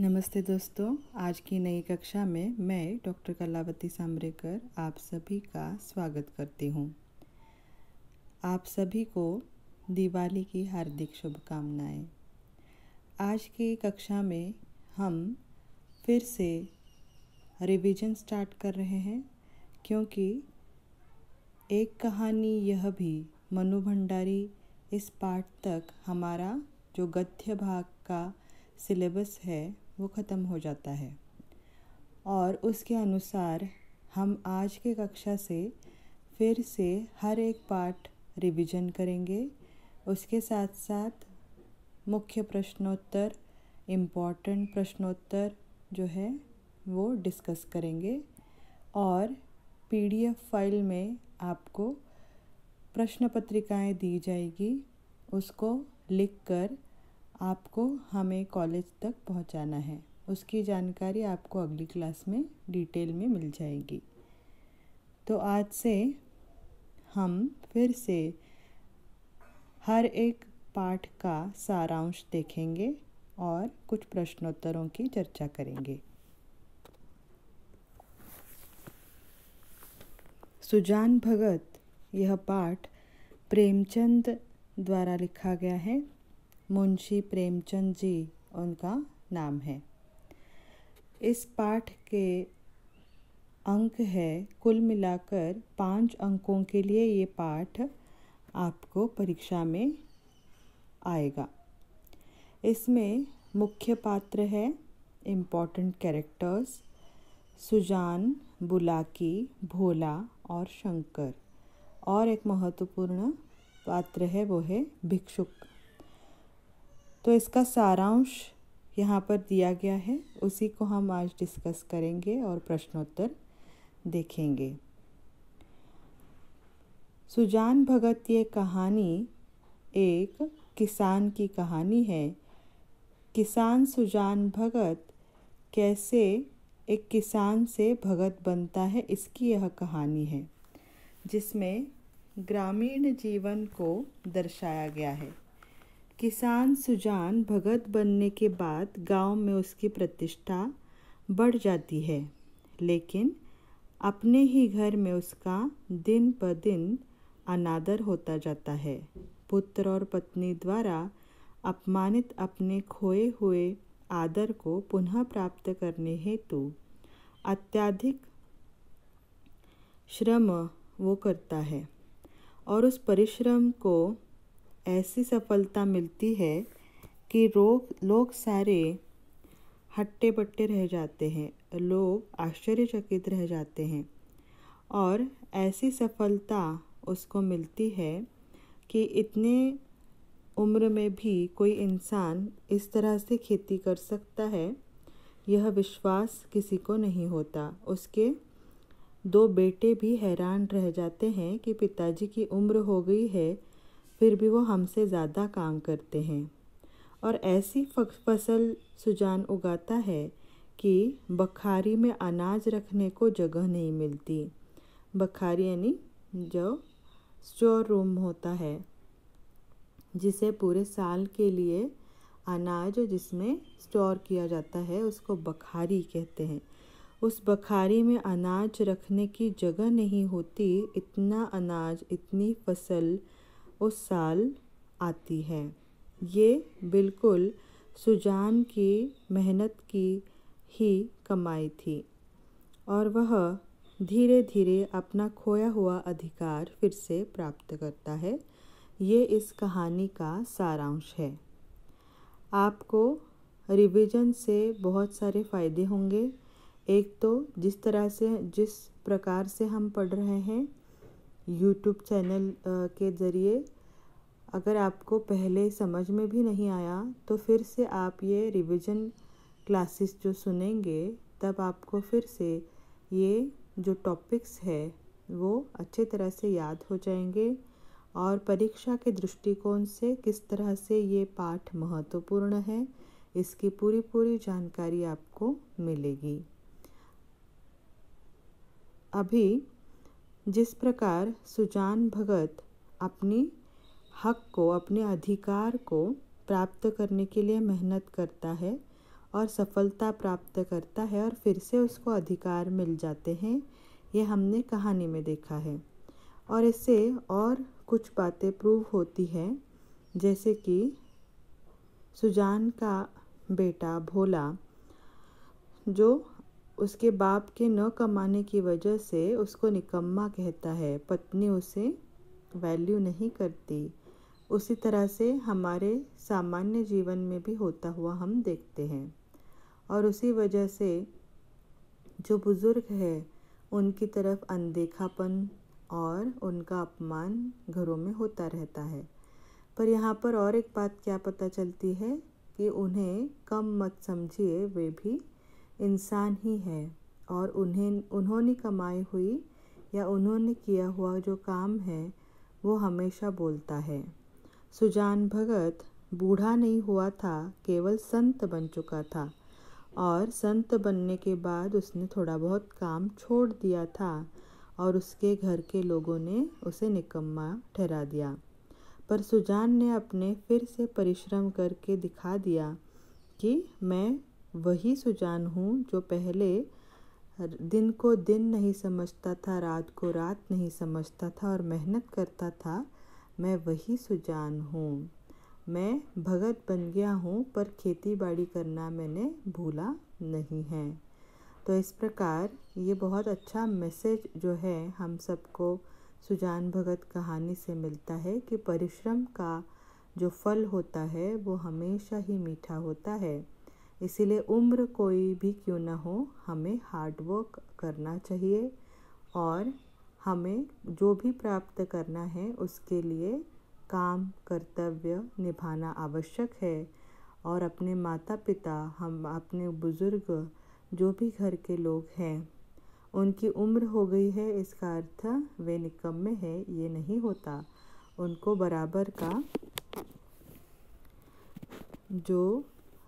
नमस्ते दोस्तों आज की नई कक्षा में मैं डॉक्टर कलावती सामरेकर आप सभी का स्वागत करती हूँ आप सभी को दिवाली की हार्दिक शुभकामनाएं आज की कक्षा में हम फिर से रिवीजन स्टार्ट कर रहे हैं क्योंकि एक कहानी यह भी मनु भंडारी इस पाठ तक हमारा जो गद्य भाग का सिलेबस है वो ख़त्म हो जाता है और उसके अनुसार हम आज के कक्षा से फिर से हर एक पार्ट रिवीजन करेंगे उसके साथ साथ मुख्य प्रश्नोत्तर इम्पॉर्टेंट प्रश्नोत्तर जो है वो डिस्कस करेंगे और पीडीएफ फाइल में आपको प्रश्न पत्रिकाएँ दी जाएगी उसको लिख कर आपको हमें कॉलेज तक पहुंचाना है उसकी जानकारी आपको अगली क्लास में डिटेल में मिल जाएगी तो आज से हम फिर से हर एक पाठ का सारांश देखेंगे और कुछ प्रश्नोत्तरों की चर्चा करेंगे सुजान भगत यह पाठ प्रेमचंद द्वारा लिखा गया है मुंशी प्रेमचंद जी उनका नाम है इस पाठ के अंक है कुल मिलाकर पांच अंकों के लिए ये पाठ आपको परीक्षा में आएगा इसमें मुख्य पात्र है इम्पॉर्टेंट कैरेक्टर्स सुजान बुलाकी भोला और शंकर और एक महत्वपूर्ण पात्र है वो है भिक्षुक तो इसका सारांश यहाँ पर दिया गया है उसी को हम आज डिस्कस करेंगे और प्रश्नोत्तर देखेंगे सुजान भगत ये कहानी एक किसान की कहानी है किसान सुजान भगत कैसे एक किसान से भगत बनता है इसकी यह कहानी है जिसमें ग्रामीण जीवन को दर्शाया गया है किसान सुजान भगत बनने के बाद गांव में उसकी प्रतिष्ठा बढ़ जाती है लेकिन अपने ही घर में उसका दिन ब दिन अनादर होता जाता है पुत्र और पत्नी द्वारा अपमानित अपने खोए हुए आदर को पुनः प्राप्त करने हेतु अत्याधिक श्रम वो करता है और उस परिश्रम को ऐसी सफलता मिलती है कि रोग लोग सारे हट्टे बट्टे रह जाते हैं लोग आश्चर्यचकित रह जाते हैं और ऐसी सफलता उसको मिलती है कि इतने उम्र में भी कोई इंसान इस तरह से खेती कर सकता है यह विश्वास किसी को नहीं होता उसके दो बेटे भी हैरान रह जाते हैं कि पिताजी की उम्र हो गई है फिर भी वो हमसे ज़्यादा काम करते हैं और ऐसी फसल सुजान उगाता है कि बखारी में अनाज रखने को जगह नहीं मिलती बखारी यानी जो स्टोर रूम होता है जिसे पूरे साल के लिए अनाज जिसमें स्टोर किया जाता है उसको बखारी कहते हैं उस बखारी में अनाज रखने की जगह नहीं होती इतना अनाज इतनी फसल उस साल आती है ये बिल्कुल सुजान की मेहनत की ही कमाई थी और वह धीरे धीरे अपना खोया हुआ अधिकार फिर से प्राप्त करता है ये इस कहानी का सारांश है आपको रिवीजन से बहुत सारे फ़ायदे होंगे एक तो जिस तरह से जिस प्रकार से हम पढ़ रहे हैं यूट्यूब चैनल के ज़रिए अगर आपको पहले समझ में भी नहीं आया तो फिर से आप ये रिवीजन क्लासेस जो सुनेंगे तब आपको फिर से ये जो टॉपिक्स है वो अच्छे तरह से याद हो जाएंगे और परीक्षा के दृष्टिकोण से किस तरह से ये पाठ महत्वपूर्ण है इसकी पूरी पूरी जानकारी आपको मिलेगी अभी जिस प्रकार सुजान भगत अपनी हक को अपने अधिकार को प्राप्त करने के लिए मेहनत करता है और सफलता प्राप्त करता है और फिर से उसको अधिकार मिल जाते हैं ये हमने कहानी में देखा है और इससे और कुछ बातें प्रूव होती हैं जैसे कि सुजान का बेटा भोला जो उसके बाप के न कमाने की वजह से उसको निकम्मा कहता है पत्नी उसे वैल्यू नहीं करती उसी तरह से हमारे सामान्य जीवन में भी होता हुआ हम देखते हैं और उसी वजह से जो बुज़ुर्ग है उनकी तरफ अनदेखापन और उनका अपमान घरों में होता रहता है पर यहाँ पर और एक बात क्या पता चलती है कि उन्हें कम मत समझिए वे भी इंसान ही है और उन्हें उन्होंने कमाई हुई या उन्होंने किया हुआ जो काम है वो हमेशा बोलता है सुजान भगत बूढ़ा नहीं हुआ था केवल संत बन चुका था और संत बनने के बाद उसने थोड़ा बहुत काम छोड़ दिया था और उसके घर के लोगों ने उसे निकम्मा ठहरा दिया पर सुजान ने अपने फिर से परिश्रम करके दिखा दिया कि मैं वही सुजान हूँ जो पहले दिन को दिन नहीं समझता था रात को रात नहीं समझता था और मेहनत करता था मैं वही सुजान हूँ मैं भगत बन गया हूँ पर खेती बाड़ी करना मैंने भूला नहीं है तो इस प्रकार ये बहुत अच्छा मैसेज जो है हम सबको सुजान भगत कहानी से मिलता है कि परिश्रम का जो फल होता है वो हमेशा ही मीठा होता है इसीलिए उम्र कोई भी क्यों ना हो हमें हार्डवर्क करना चाहिए और हमें जो भी प्राप्त करना है उसके लिए काम कर्तव्य निभाना आवश्यक है और अपने माता पिता हम अपने बुज़ुर्ग जो भी घर के लोग हैं उनकी उम्र हो गई है इसका अर्थ वे निकम्मे हैं ये नहीं होता उनको बराबर का जो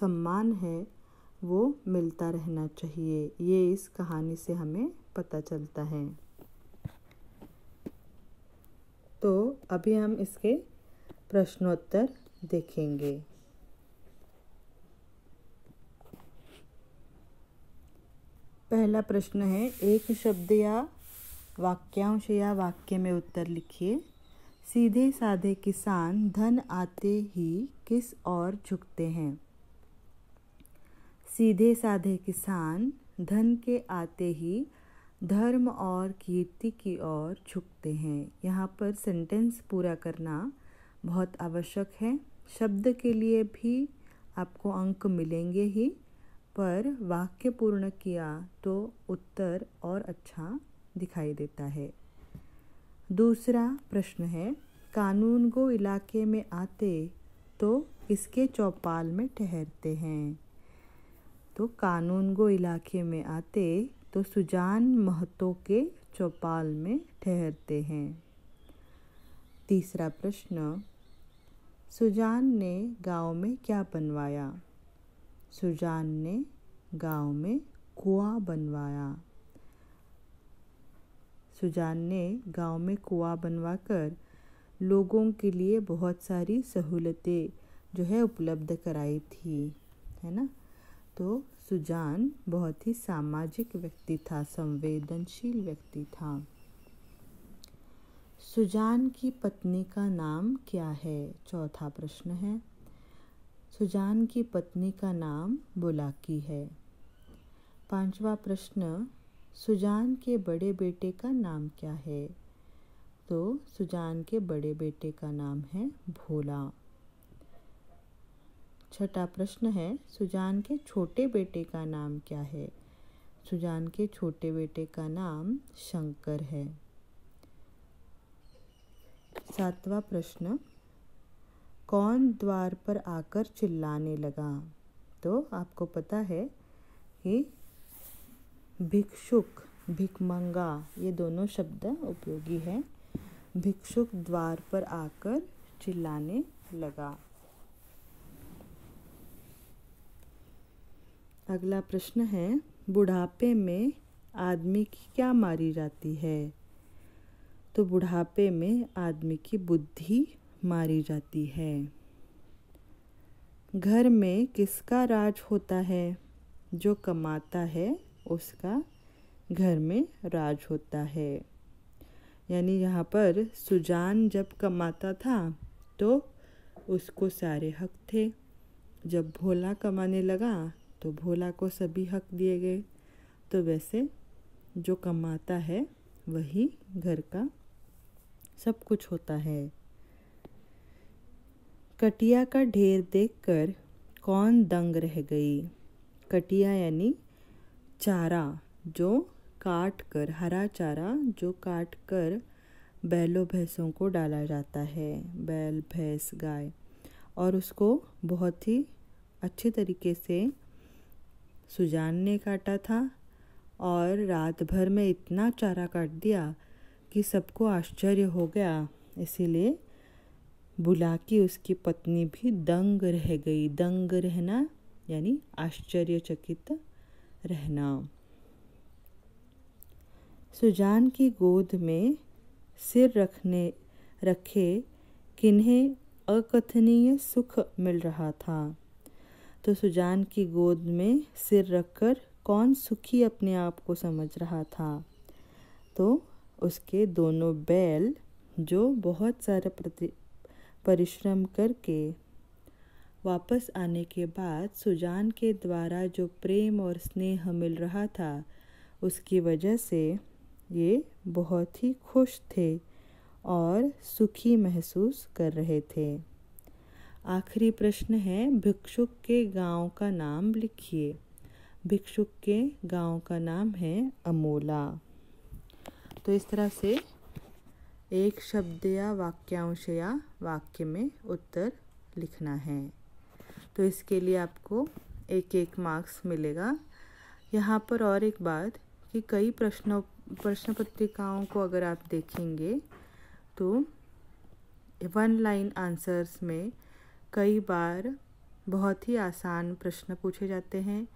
सम्मान है वो मिलता रहना चाहिए ये इस कहानी से हमें पता चलता है तो अभी हम इसके प्रश्नोत्तर देखेंगे पहला प्रश्न है एक शब्द या वाक्यांश या वाक्य में उत्तर लिखिए सीधे साधे किसान धन आते ही किस ओर झुकते हैं सीधे साधे किसान धन के आते ही धर्म और कीर्ति की ओर झुकते हैं यहाँ पर सेंटेंस पूरा करना बहुत आवश्यक है शब्द के लिए भी आपको अंक मिलेंगे ही पर वाक्य पूर्ण किया तो उत्तर और अच्छा दिखाई देता है दूसरा प्रश्न है कानून गो इलाके में आते तो किसके चौपाल में ठहरते हैं तो कानून गो इलाके में आते तो सुजान महतो के चौपाल में ठहरते हैं तीसरा प्रश्न सुजान ने गांव में क्या बनवाया सुजान ने गांव में कुआं बनवाया सुजान ने गांव में कुआं बनवाकर लोगों के लिए बहुत सारी सहूलतें जो है उपलब्ध कराई थी है ना तो सुजान बहुत ही सामाजिक व्यक्ति था संवेदनशील व्यक्ति था सुजान की पत्नी का नाम क्या है चौथा प्रश्न है सुजान की पत्नी का नाम बुलाकी है पांचवा प्रश्न सुजान के बड़े बेटे का नाम क्या है तो सुजान के बड़े बेटे का नाम है भोला छठा प्रश्न है सुजान के छोटे बेटे का नाम क्या है सुजान के छोटे बेटे का नाम शंकर है सातवां प्रश्न कौन द्वार पर आकर चिल्लाने लगा तो आपको पता है कि भिक्षुक भिकमंगा ये दोनों शब्द उपयोगी है भिक्षुक द्वार पर आकर चिल्लाने लगा अगला प्रश्न है बुढ़ापे में आदमी की क्या मारी जाती है तो बुढ़ापे में आदमी की बुद्धि मारी जाती है घर में किसका राज होता है जो कमाता है उसका घर में राज होता है यानी यहाँ पर सुजान जब कमाता था तो उसको सारे हक थे जब भोला कमाने लगा तो भोला को सभी हक दिए गए तो वैसे जो कमाता है वही घर का सब कुछ होता है कटिया का ढेर देखकर कौन दंग रह गई कटिया यानी चारा जो काट कर हरा चारा जो काट कर बैलों भैंसों को डाला जाता है बैल भैंस गाय और उसको बहुत ही अच्छे तरीके से सुजान ने काटा था और रात भर में इतना चारा काट दिया कि सबको आश्चर्य हो गया इसीलिए बुला के उसकी पत्नी भी दंग रह गई दंग रहना यानी आश्चर्यचकित रहना सुजान की गोद में सिर रखने रखे किन्हें अकथनीय सुख मिल रहा था तो सुजान की गोद में सिर रखकर कौन सुखी अपने आप को समझ रहा था तो उसके दोनों बैल जो बहुत सारा प्रति परिश्रम करके वापस आने के बाद सुजान के द्वारा जो प्रेम और स्नेह मिल रहा था उसकी वजह से ये बहुत ही खुश थे और सुखी महसूस कर रहे थे आखिरी प्रश्न है भिक्षुक के गांव का नाम लिखिए भिक्षुक के गांव का नाम है अमोला तो इस तरह से एक शब्द या वाक्यांश या वाक्य में उत्तर लिखना है तो इसके लिए आपको एक एक मार्क्स मिलेगा यहाँ पर और एक बात कि कई प्रश्नों प्रश्न पत्रिकाओं को अगर आप देखेंगे तो वन लाइन आंसर्स में कई बार बहुत ही आसान प्रश्न पूछे जाते हैं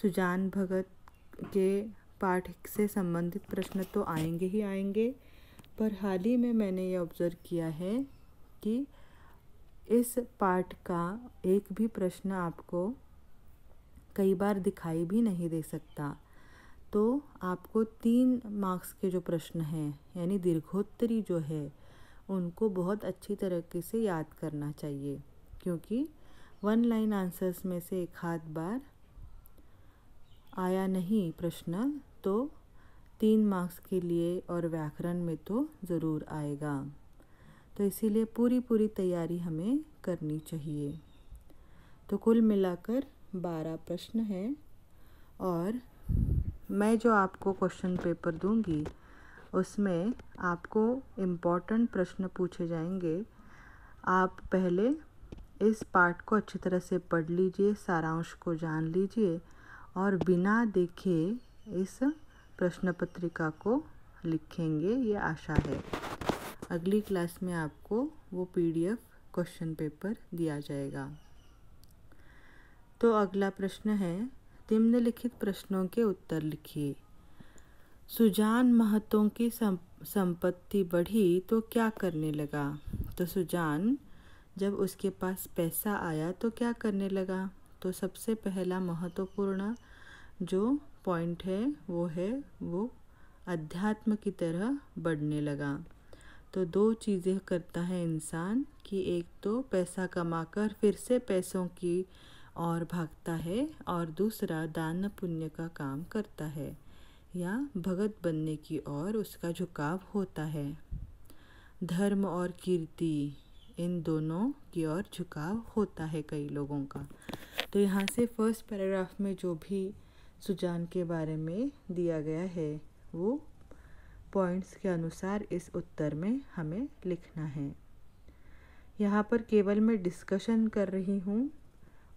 सुजान भगत के पाठ से संबंधित प्रश्न तो आएंगे ही आएंगे पर हाल ही में मैंने ये ऑब्ज़र्व किया है कि इस पाठ का एक भी प्रश्न आपको कई बार दिखाई भी नहीं दे सकता तो आपको तीन मार्क्स के जो प्रश्न हैं यानी दीर्घोत्तरी जो है उनको बहुत अच्छी तरीके से याद करना चाहिए क्योंकि वन लाइन आंसर्स में से एक हाथ बार आया नहीं प्रश्न तो तीन मार्क्स के लिए और व्याकरण में तो ज़रूर आएगा तो इसीलिए पूरी पूरी तैयारी हमें करनी चाहिए तो कुल मिलाकर बारह प्रश्न हैं और मैं जो आपको क्वेश्चन पेपर दूंगी उसमें आपको इम्पॉर्टेंट प्रश्न पूछे जाएंगे आप पहले इस पाठ को अच्छी तरह से पढ़ लीजिए सारांश को जान लीजिए और बिना देखे इस प्रश्न पत्रिका को लिखेंगे ये आशा है अगली क्लास में आपको वो पीडीएफ क्वेश्चन पेपर दिया जाएगा तो अगला प्रश्न है निम्नलिखित प्रश्नों के उत्तर लिखिए सुजान महतों की संपत्ति बढ़ी तो क्या करने लगा तो सुजान जब उसके पास पैसा आया तो क्या करने लगा तो सबसे पहला महत्वपूर्ण जो पॉइंट है वो है वो अध्यात्म की तरह बढ़ने लगा तो दो चीज़ें करता है इंसान कि एक तो पैसा कमाकर फिर से पैसों की और भागता है और दूसरा दान पुण्य का काम करता है या भगत बनने की ओर उसका झुकाव होता है धर्म और कीर्ति इन दोनों की ओर झुकाव होता है कई लोगों का तो यहाँ से फर्स्ट पैराग्राफ में जो भी सुजान के बारे में दिया गया है वो पॉइंट्स के अनुसार इस उत्तर में हमें लिखना है यहाँ पर केवल मैं डिस्कशन कर रही हूँ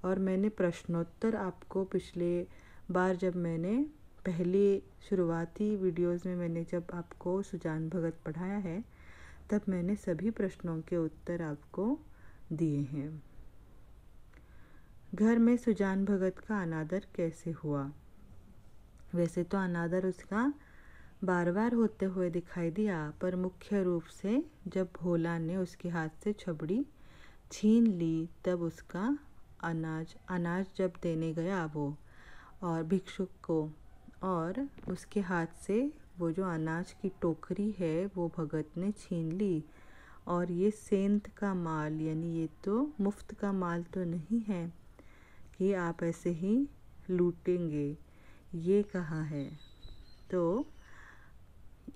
और मैंने प्रश्नोत्तर आपको पिछले बार जब मैंने पहले शुरुआती वीडियोस में मैंने जब आपको सुजान भगत पढ़ाया है तब मैंने सभी प्रश्नों के उत्तर आपको दिए हैं घर में सुजान भगत का अनादर कैसे हुआ वैसे तो अनादर उसका बार बार होते हुए दिखाई दिया पर मुख्य रूप से जब भोला ने उसके हाथ से छबड़ी छीन ली तब उसका अनाज अनाज जब देने गया वो और भिक्षुक को और उसके हाथ से वो जो अनाज की टोकरी है वो भगत ने छीन ली और ये सेंत का माल यानी ये तो मुफ्त का माल तो नहीं है कि आप ऐसे ही लूटेंगे ये कहा है तो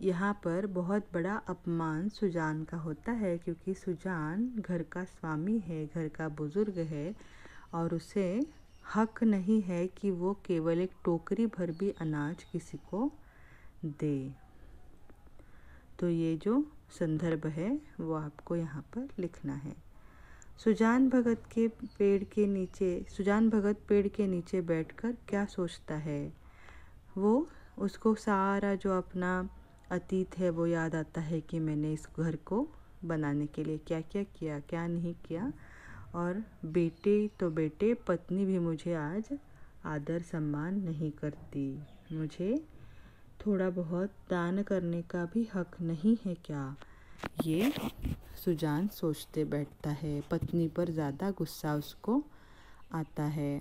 यहाँ पर बहुत बड़ा अपमान सुजान का होता है क्योंकि सुजान घर का स्वामी है घर का बुज़ुर्ग है और उसे हक नहीं है कि वो केवल एक टोकरी भर भी अनाज किसी को दे तो ये जो संदर्भ है वो आपको यहाँ पर लिखना है सुजान भगत के पेड़ के नीचे सुजान भगत पेड़ के नीचे बैठकर क्या सोचता है वो उसको सारा जो अपना अतीत है वो याद आता है कि मैंने इस घर को बनाने के लिए क्या क्या किया क्या नहीं किया और बेटे तो बेटे पत्नी भी मुझे आज आदर सम्मान नहीं करती मुझे थोड़ा बहुत दान करने का भी हक नहीं है क्या ये सुजान सोचते बैठता है पत्नी पर ज़्यादा गुस्सा उसको आता है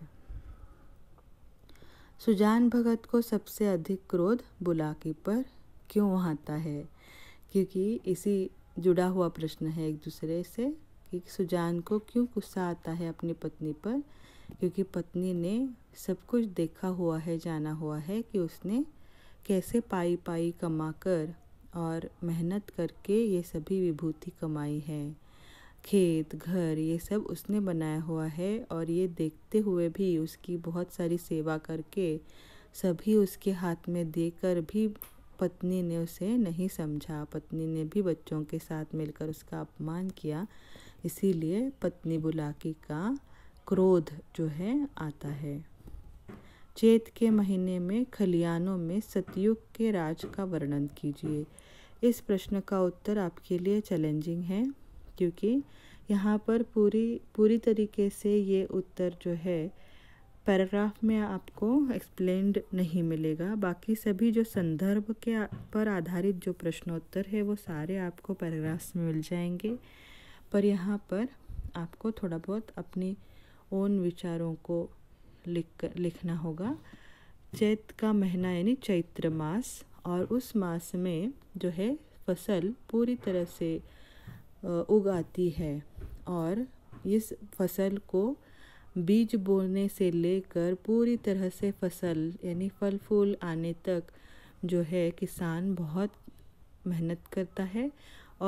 सुजान भगत को सबसे अधिक क्रोध बुलाकी पर क्यों आता है क्योंकि इसी जुड़ा हुआ प्रश्न है एक दूसरे से कि सुजान को क्यों गुस्सा आता है अपनी पत्नी पर क्योंकि पत्नी ने सब कुछ देखा हुआ है जाना हुआ है कि उसने कैसे पाई पाई कमाकर और मेहनत करके ये सभी विभूति कमाई है खेत घर ये सब उसने बनाया हुआ है और ये देखते हुए भी उसकी बहुत सारी सेवा करके सभी उसके हाथ में देकर भी पत्नी ने उसे नहीं समझा पत्नी ने भी बच्चों के साथ मिलकर उसका अपमान किया इसीलिए पत्नी बुलाकी का क्रोध जो है आता है चेत के महीने में खलियानों में सतयुग के राज का वर्णन कीजिए इस प्रश्न का उत्तर आपके लिए चैलेंजिंग है क्योंकि यहाँ पर पूरी पूरी तरीके से ये उत्तर जो है पैराग्राफ में आपको एक्सप्लेन नहीं मिलेगा बाकी सभी जो संदर्भ के पर आधारित जो प्रश्नोत्तर है वो सारे आपको पैराग्राफ्स में मिल जाएंगे पर यहाँ पर आपको थोड़ा बहुत अपने ओन विचारों को लिख लिखना होगा चैत का महीना यानी चैत्र मास और उस मास में जो है फसल पूरी तरह से उगाती है और इस फसल को बीज बोने से लेकर पूरी तरह से फसल यानी फल फूल आने तक जो है किसान बहुत मेहनत करता है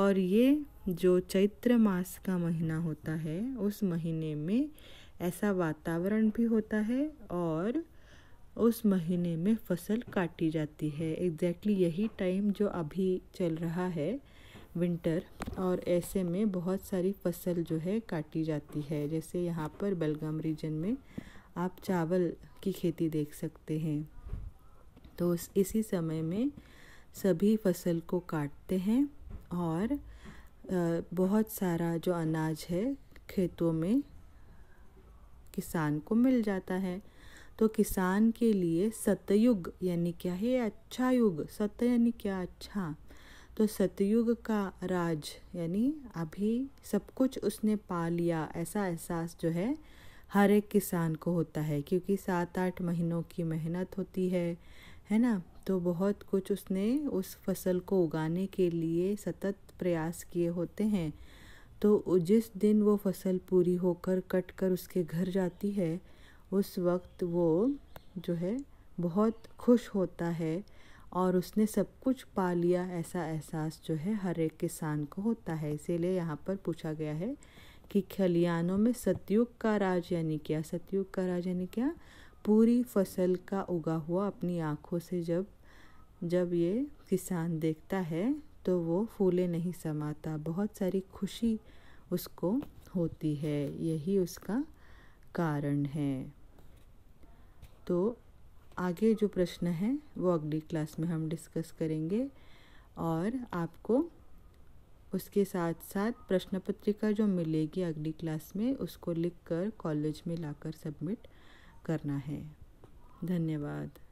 और ये जो चैत्र मास का महीना होता है उस महीने में ऐसा वातावरण भी होता है और उस महीने में फसल काटी जाती है एग्जैक्टली exactly यही टाइम जो अभी चल रहा है विंटर और ऐसे में बहुत सारी फसल जो है काटी जाती है जैसे यहाँ पर बलगाम रीजन में आप चावल की खेती देख सकते हैं तो इसी समय में सभी फसल को काटते हैं और बहुत सारा जो अनाज है खेतों में किसान को मिल जाता है तो किसान के लिए सतयुग यानी क्या है अच्छा युग सत यानी क्या अच्छा तो सतयुग का राज यानी अभी सब कुछ उसने पा लिया ऐसा एहसास जो है हर एक किसान को होता है क्योंकि सात आठ महीनों की मेहनत होती है है ना तो बहुत कुछ उसने उस फसल को उगाने के लिए सतत प्रयास किए होते हैं तो जिस दिन वो फसल पूरी होकर कट कर उसके घर जाती है उस वक्त वो जो है बहुत खुश होता है और उसने सब कुछ पा लिया ऐसा एहसास जो है हर एक किसान को होता है इसीलिए यहाँ पर पूछा गया है कि खलियानों में सतयुग का राज यानी क्या सतयुग का राज यानी क्या पूरी फसल का उगा हुआ अपनी आँखों से जब जब ये किसान देखता है तो वो फूले नहीं समाता बहुत सारी खुशी उसको होती है यही उसका कारण है तो आगे जो प्रश्न है वो अगली क्लास में हम डिस्कस करेंगे और आपको उसके साथ साथ प्रश्न पत्रिका जो मिलेगी अगली क्लास में उसको लिखकर कॉलेज में लाकर सबमिट करना है धन्यवाद